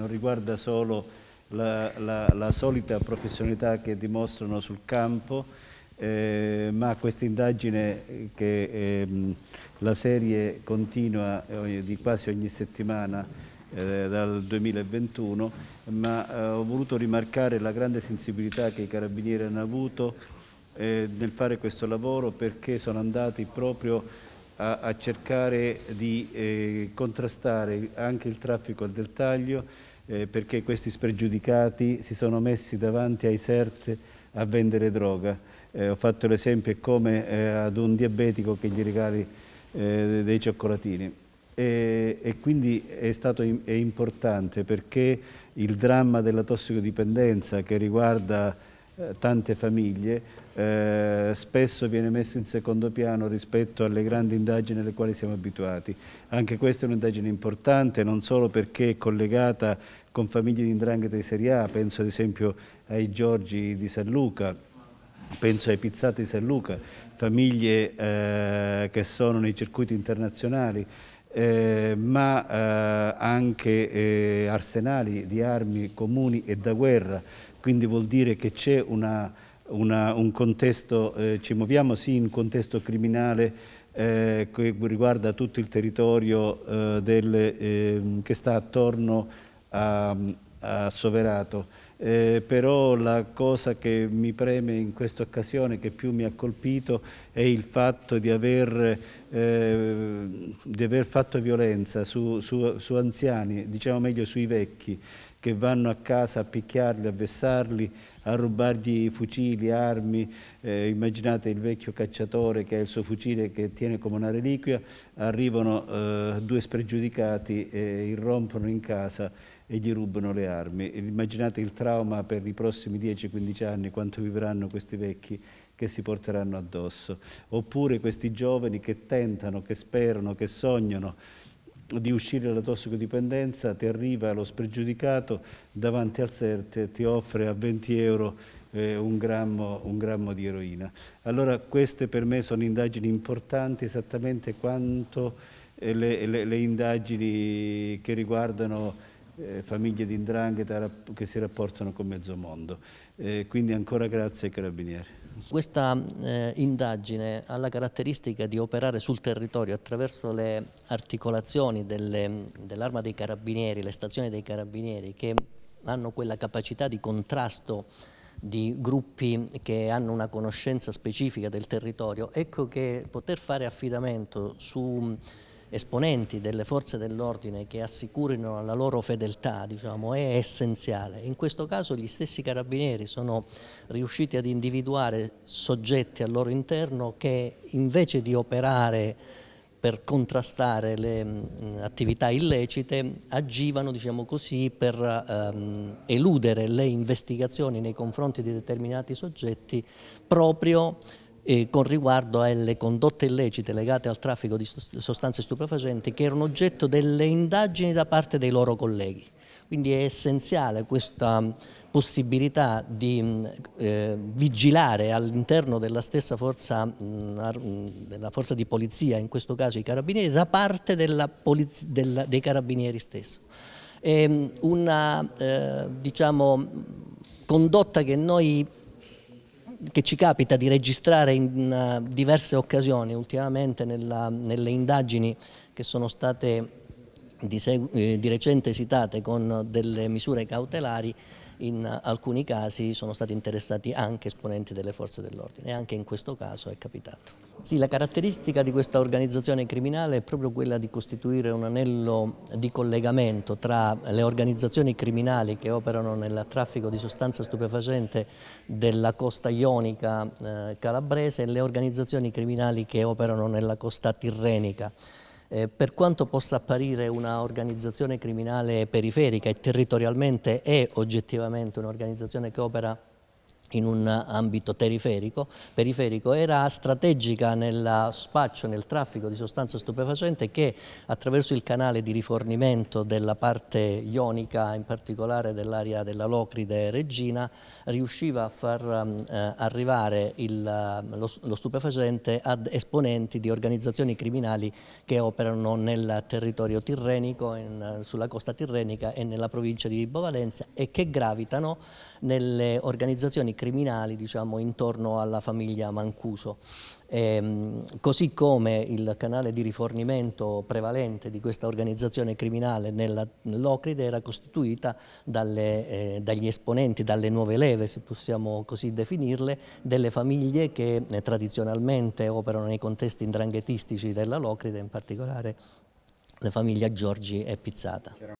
non riguarda solo la, la, la solita professionalità che dimostrano sul campo, eh, ma questa indagine che ehm, la serie continua ogni, eh, di quasi ogni settimana eh, dal 2021, ma eh, ho voluto rimarcare la grande sensibilità che i carabinieri hanno avuto eh, nel fare questo lavoro perché sono andati proprio a, a cercare di eh, contrastare anche il traffico al dettaglio eh, perché questi spregiudicati si sono messi davanti ai CERT a vendere droga. Eh, ho fatto l'esempio come eh, ad un diabetico che gli regali eh, dei cioccolatini. E, e quindi è stato è importante perché il dramma della tossicodipendenza che riguarda eh, tante famiglie, eh, spesso viene messo in secondo piano rispetto alle grandi indagini alle quali siamo abituati. Anche questa è un'indagine importante, non solo perché è collegata con famiglie di indrangheta di Serie A, penso ad esempio ai Giorgi di San Luca, penso ai Pizzati di San Luca, famiglie eh, che sono nei circuiti internazionali, eh, ma eh, anche eh, arsenali di armi comuni e da guerra, quindi vuol dire che c'è un contesto, eh, ci muoviamo sì in un contesto criminale eh, che riguarda tutto il territorio eh, del, ehm, che sta attorno a, a Soverato, eh, però la cosa che mi preme in questa occasione, che più mi ha colpito, è il fatto di aver, eh, di aver fatto violenza su, su, su anziani, diciamo meglio sui vecchi, che vanno a casa a picchiarli, a vessarli, a rubargli fucili, armi. Eh, immaginate il vecchio cacciatore che ha il suo fucile che tiene come una reliquia, arrivano eh, due spregiudicati, eh, irrompono in casa e gli rubano le armi. Immaginate il trauma trauma per i prossimi 10-15 anni, quanto vivranno questi vecchi che si porteranno addosso, oppure questi giovani che tentano, che sperano, che sognano di uscire dalla tossicodipendenza, ti arriva lo spregiudicato davanti al CERT, ti offre a 20 euro eh, un, grammo, un, grammo, di eroina. Allora queste per me sono indagini importanti esattamente quanto eh, le, le, le indagini che riguardano eh, famiglie di indrangheta che si rapportano con mezzo mondo. Eh, quindi ancora grazie ai carabinieri. Questa eh, indagine ha la caratteristica di operare sul territorio attraverso le articolazioni dell'arma dell dei carabinieri, le stazioni dei carabinieri che hanno quella capacità di contrasto di gruppi che hanno una conoscenza specifica del territorio, ecco che poter fare affidamento su esponenti delle forze dell'ordine che assicurino la loro fedeltà diciamo, è essenziale. In questo caso gli stessi carabinieri sono riusciti ad individuare soggetti al loro interno che invece di operare per contrastare le mh, mm, attività illecite agivano diciamo così, per ehm, eludere le investigazioni nei confronti di determinati soggetti proprio eh, con riguardo alle condotte illecite legate al traffico di sostanze stupefacenti che erano oggetto delle indagini da parte dei loro colleghi. Quindi è essenziale questa possibilità di eh, vigilare all'interno della stessa forza, mh, mm, della forza di polizia, in questo caso i carabinieri, da parte della della, dei carabinieri stessi. È mm, una eh, diciamo, condotta che noi che ci capita di registrare in eh, diverse occasioni ultimamente nella, nelle indagini che sono state di, eh, di recente esitate con delle misure cautelari in alcuni casi sono stati interessati anche esponenti delle forze dell'ordine e anche in questo caso è capitato. Sì, la caratteristica di questa organizzazione criminale è proprio quella di costituire un anello di collegamento tra le organizzazioni criminali che operano nel traffico di sostanza stupefacente della costa ionica eh, calabrese e le organizzazioni criminali che operano nella costa tirrenica eh, per quanto possa apparire un'organizzazione criminale periferica e territorialmente è oggettivamente un'organizzazione che opera in un ambito periferico, periferico, era strategica nel spaccio, nel traffico di sostanze stupefacenti che attraverso il canale di rifornimento della parte ionica, in particolare dell'area della Locride Regina, riusciva a far eh, arrivare il, lo, lo stupefacente ad esponenti di organizzazioni criminali che operano nel territorio tirrenico, in, sulla costa tirrenica e nella provincia di Vibo Valentia e che gravitano nelle organizzazioni criminali criminali diciamo, intorno alla famiglia Mancuso. E, ehm, così come il canale di rifornimento prevalente di questa organizzazione criminale nell'Ocride era costituita dalle, eh, dagli esponenti, dalle nuove leve, se possiamo così definirle, delle famiglie che eh, tradizionalmente operano nei contesti indranghetistici della Locride, in particolare le famiglie Giorgi e Pizzata.